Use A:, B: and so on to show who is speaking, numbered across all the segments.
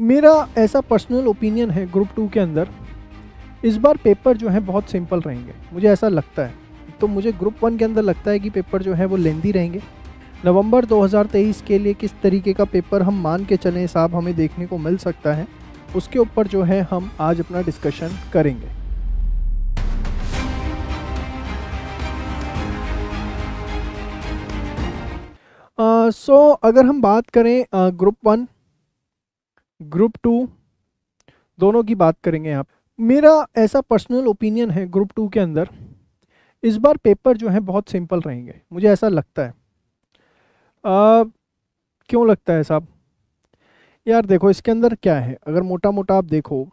A: मेरा ऐसा personal opinion है ग्रुप टू के अंदर इस बार पेपर जो है बहुत सिंपल रहेंगे मुझे ऐसा लगता है तो मुझे ग्रुप वन के अंदर लगता है कि पेपर जो है वो लेंदी रहेंगे नवंबर 2023 के लिए किस तरीके का पेपर हम मान के चलें साहब हमें देखने को मिल सकता है उसके ऊपर जो है हम आज अपना डिस्कशन करेंगे सो uh, so, अगर हम बात करें group uh, one group two दोनों की बात करेंगे आप मेरा ऐसा पर्सनल ओपिनियन है ग्रुप टू के अंदर इस बार पेपर जो है बहुत सिंपल रहेंगे मुझे ऐसा लगता है आ, क्यों लगता है साहब यार देखो इसके अंदर क्या है अगर मोटा मोटा आप देखो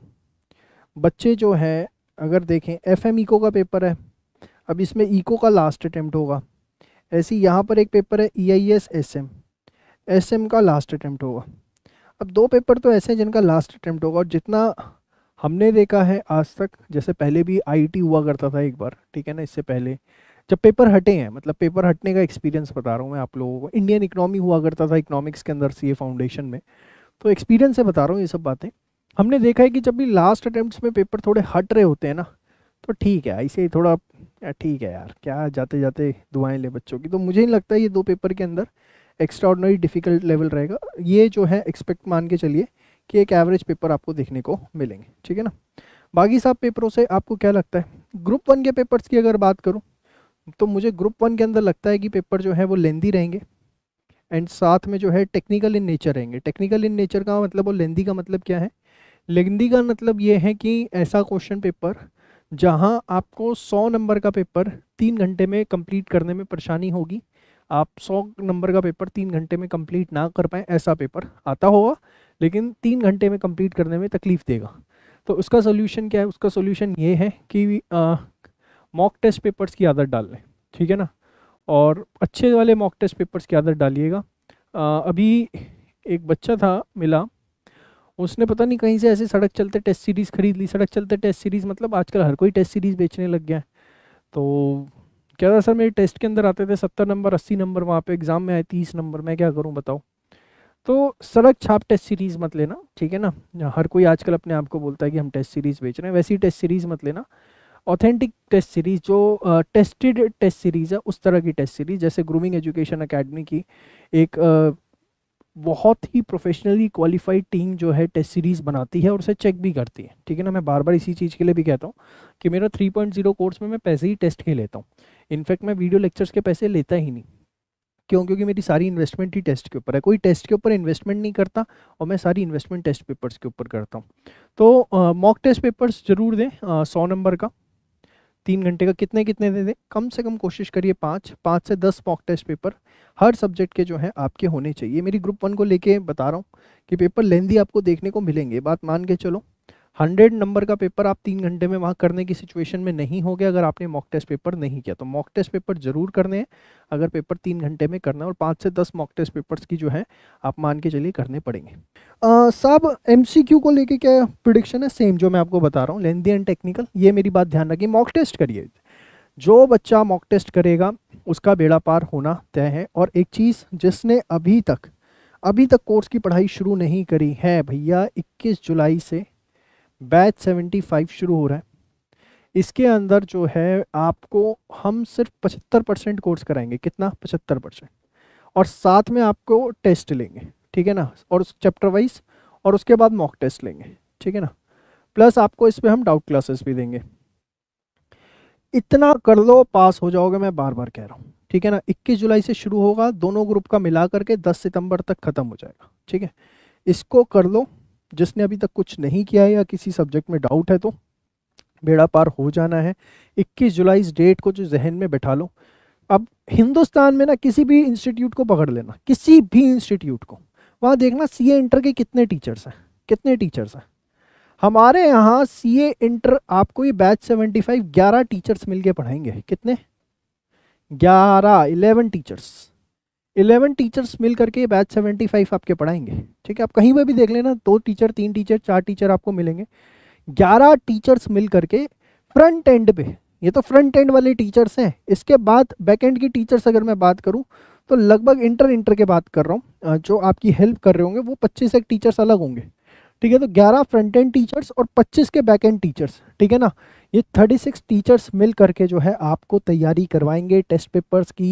A: बच्चे जो हैं अगर देखें एफ एम ईको का पेपर है अब इसमें ईको का लास्ट अटैम्प्ट होगा ऐसी यहाँ पर एक पेपर है E I S S M S M का लास्ट अटैम्प्ट होगा अब दो पेपर तो ऐसे हैं जिनका लास्ट अटैम्प्ट होगा और जितना हमने देखा है आज तक जैसे पहले भी आईटी e हुआ करता था एक बार ठीक है ना इससे पहले जब पेपर हटे हैं मतलब पेपर हटने का एक्सपीरियंस बता रहा हूँ मैं आप लोगों को इंडियन इकनॉमी हुआ करता था इकनॉमिक्स के अंदर सी फाउंडेशन में तो एक्सपीरियंस से बता रहा हूँ ये सब बातें हमने देखा है कि जब भी लास्ट अटैम्प्ट में पेपर थोड़े हट रहे होते हैं ना तो ठीक है ऐसे ही थोड़ा ठीक है यार क्या जाते जाते दुआएं ले बच्चों की तो मुझे नहीं लगता ये दो पेपर के अंदर एक्स्ट्राऑर्डनरी डिफ़िकल्ट लेवल रहेगा ये जो है एक्सपेक्ट मान के चलिए कि एक एवरेज पेपर आपको देखने को मिलेंगे ठीक है ना बाकी सब पेपरों से आपको क्या लगता है ग्रुप वन के पेपर्स की अगर बात करूँ तो मुझे ग्रुप वन के अंदर लगता है कि पेपर जो है वो लेंदी रहेंगे एंड साथ में जो है टेक्निकल इन नेचर रहेंगे टेक्निकल इन नेचर का मतलब और लेंदी का मतलब क्या है लेंदी का मतलब ये है कि ऐसा क्वेश्चन पेपर जहां आपको सौ नंबर का पेपर तीन घंटे में कंप्लीट करने में परेशानी होगी आप सौ नंबर का पेपर तीन घंटे में कंप्लीट ना कर पाएँ ऐसा पेपर आता होगा लेकिन तीन घंटे में कंप्लीट करने में तकलीफ़ देगा तो उसका सोल्यूशन क्या है उसका सोल्यूशन ये है कि मॉक टेस्ट पेपर्स की आदत डाल लें ठीक है ना और अच्छे वाले मॉक टेस्ट पेपर्स की आदत डालिएगा अभी एक बच्चा था मिला उसने पता नहीं कहीं से ऐसे सड़क चलते टेस्ट सीरीज़ खरीद ली सड़क चलते टेस्ट सीरीज़ मतलब आजकल हर कोई टेस्ट सीरीज़ बेचने लग गया है तो क्या था सर मेरे टेस्ट के अंदर आते थे सत्तर नंबर अस्सी नंबर वहाँ पे एग्ज़ाम में आए तीस नंबर मैं क्या करूँ बताओ तो सड़क छाप टेस्ट सीरीज़ मत लेना ठीक है ना हर कोई आजकल अपने आप को बोलता है कि हम टेस्ट सीरीज़ बेच रहे हैं वैसी टेस्ट सीरीज़ मत लेना ऑथेंटिक टेस्ट सीरीज़ जो टेस्टेड टेस्ट सीरीज़ है उस तरह की टेस्ट सीरीज़ जैसे ग्रूमिंग एजुकेशन अकेडमी की एक बहुत ही प्रोफेशनली क्वालिफाइड टीम जो है टेस्ट सीरीज़ बनाती है और उसे चेक भी करती है ठीक है ना मैं बार बार इसी चीज़ के लिए भी कहता हूँ कि मेरा 3.0 कोर्स में मैं पैसे ही टेस्ट के लेता हूँ इनफैक्ट मैं वीडियो लेक्चर्स के पैसे लेता ही नहीं क्यों क्योंकि मेरी सारी इन्वेस्टमेंट ही टेस्ट के ऊपर है कोई टेस्ट के ऊपर इन्वेस्टमेंट नहीं करता और मैं सारी इन्वेस्टमेंट टेस्ट पेपर्स के ऊपर करता हूँ तो मॉक टेस्ट पेपर्स ज़रूर दें सौ नंबर का तीन घंटे का कितने कितने दे दें कम से कम कोशिश करिए पाँच पाँच से दस मॉक टेस्ट पेपर हर सब्जेक्ट के जो हैं आपके होने चाहिए मेरी ग्रुप वन को लेके बता रहा हूँ कि पेपर लेंदी आपको देखने को मिलेंगे बात मान के चलो हंड्रेड नंबर का पेपर आप तीन घंटे में वहाँ करने की सिचुएशन में नहीं हो गया अगर आपने मॉक टेस्ट पेपर नहीं किया तो मॉक टेस्ट पेपर जरूर करने हैं अगर पेपर तीन घंटे में करना है और पाँच से दस मॉक टेस्ट पेपर्स की जो है आप मान के चलिए करने पड़ेंगे साहब एम को लेके क्या प्रिडिक्शन है सेम जो मैं आपको बता रहा हूँ लेंदी एंड टेक्निकल ये मेरी बात ध्यान रखिए मॉक टेस्ट करिए जो बच्चा मॉक टेस्ट करेगा उसका बेड़ा पार होना तय है और एक चीज़ जिसने अभी तक अभी तक कोर्स की पढ़ाई शुरू नहीं करी है भैया 21 जुलाई से बैच 75 शुरू हो रहा है इसके अंदर जो है आपको हम सिर्फ 75 परसेंट कोर्स कराएंगे कितना 75 परसेंट और साथ में आपको टेस्ट लेंगे ठीक है ना और उस चैप्टर वाइज और उसके बाद मॉक टेस्ट लेंगे ठीक है ना प्लस आपको इस पर हम डाउट क्लासेस भी देंगे इतना कर लो पास हो जाओगे मैं बार बार कह रहा हूँ ठीक है ना 21 जुलाई से शुरू होगा दोनों ग्रुप का मिला करके 10 सितंबर तक ख़त्म हो जाएगा ठीक है इसको कर लो जिसने अभी तक कुछ नहीं किया है या किसी सब्जेक्ट में डाउट है तो बेड़ा पार हो जाना है 21 जुलाई इस डेट को जो जहन में बैठा लो अब हिंदुस्तान में ना किसी भी इंस्टीट्यूट को पकड़ लेना किसी भी इंस्टीट्यूट को वहाँ देखना सी ए इंटर के कितने टीचर्स हैं कितने टीचर्स हैं हमारे यहाँ सी ए इंटर आपको ये बैच सेवेंटी फाइव ग्यारह टीचर्स के पढ़ाएंगे कितने ग्यारह इलेवन टीचर्स इलेवन टीचर्स मिल करके बैच सेवेंटी फाइव आपके पढ़ाएंगे ठीक है आप कहीं पर भी देख लेना दो टीचर तीन टीचर चार टीचर आपको मिलेंगे ग्यारह टीचर्स मिल करके फ्रंट एंड पे ये तो फ्रंट एंड वाले टीचर्स हैं इसके बाद बैक एंड की टीचर्स अगर मैं बात करूँ तो लगभग इंटर इंटर के बात कर रहा हूँ जो आपकी हेल्प कर रहे होंगे वो पच्चीस एक टीचर्स अलग होंगे ठीक है तो 11 फ्रंट एंड टीचर्स और 25 के बैक एंड टीचर्स ठीक है ना ये 36 टीचर्स मिल करके जो है आपको तैयारी करवाएंगे टेस्ट पेपर्स की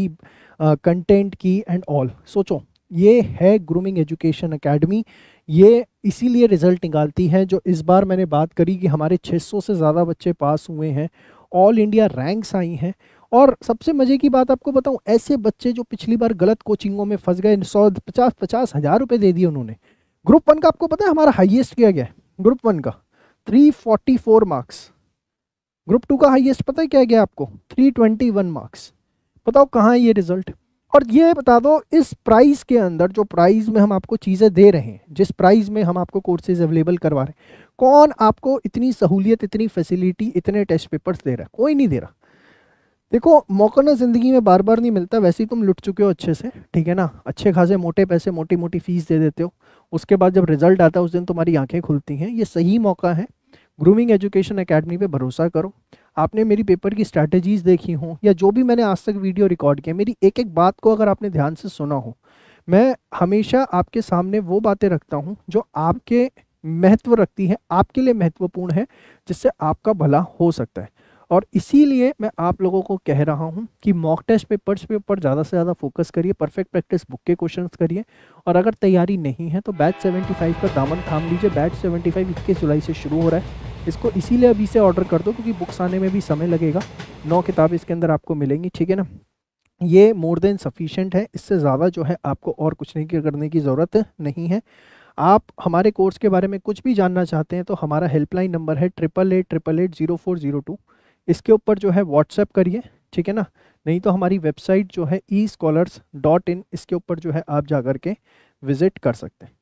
A: कंटेंट की एंड ऑल सोचो ये है ग्रूमिंग एजुकेशन अकेडमी ये इसीलिए रिज़ल्ट निकालती है जो इस बार मैंने बात करी कि हमारे 600 से ज़्यादा बच्चे पास हुए हैं ऑल इंडिया रैंक्स आई हैं और सबसे मज़े की बात आपको बताऊं ऐसे बच्चे जो पिछली बार गलत कोचिंगों में फंस गए सौ पचास पचास हज़ार रुपये दे दिए उन्होंने ग्रुप वन का आपको पता है हमारा हाईएस्ट क्या गया ग्रुप वन का 344 मार्क्स ग्रुप टू का हाईएस्ट पता है क्या गया आपको 321 मार्क्स बताओ कहाँ है ये रिजल्ट और ये बता दो इस प्राइस के अंदर जो प्राइस में हम आपको चीज़ें दे रहे हैं जिस प्राइस में हम आपको कोर्सेज अवेलेबल करवा रहे हैं कौन आपको इतनी सहूलियत इतनी फैसिलिटी इतने टेस्ट पेपर्स दे रहा है कोई नहीं दे रहा देखो मौका ना ज़िंदगी में बार बार नहीं मिलता वैसे ही तुम लुट चुके हो अच्छे से ठीक है ना अच्छे खासे मोटे पैसे मोटी मोटी फीस दे देते हो उसके बाद जब रिजल्ट आता है उस दिन तुम्हारी आंखें खुलती हैं ये सही मौका है ग्रूमिंग एजुकेशन अकेडमी पे भरोसा करो आपने मेरी पेपर की स्ट्रैटेजीज़ देखी हों या जो भी मैंने आज तक वीडियो रिकॉर्ड किया मेरी एक एक बात को अगर आपने ध्यान से सुना हो मैं हमेशा आपके सामने वो बातें रखता हूँ जो आपके महत्व रखती है आपके लिए महत्वपूर्ण है जिससे आपका भला हो सकता है और इसीलिए मैं आप लोगों को कह रहा हूँ कि मॉक टेस्ट पेपर्स पे ऊपर ज़्यादा से ज़्यादा फोकस करिए परफेक्ट प्रैक्टिस बुक के क्वेश्चन करिए और अगर तैयारी नहीं है तो बैच सेवेंटी फ़ाइव पर दामन थाम लीजिए बैच सेवेंटी फ़ाइव इक्कीस जुलाई से शुरू हो रहा है इसको इसीलिए अभी से ऑर्डर कर दो क्योंकि बुक्स आने में भी समय लगेगा नौ किताबें इसके अंदर आपको मिलेंगी ठीक है ना ये मोर देन सफिशेंट है इससे ज़्यादा जो है आपको और कुछ नहीं करने की ज़रूरत नहीं है आप हमारे कोर्स के बारे में कुछ भी जानना चाहते हैं तो हमारा हेल्पलाइन नंबर है triple eight triple eight zero four zero two इसके ऊपर जो है व्हाट्सएप करिए ठीक है ना नहीं तो हमारी वेबसाइट जो है ई स्कॉलर्स डॉट इन इसके ऊपर जो है आप जा कर के विज़िट कर सकते हैं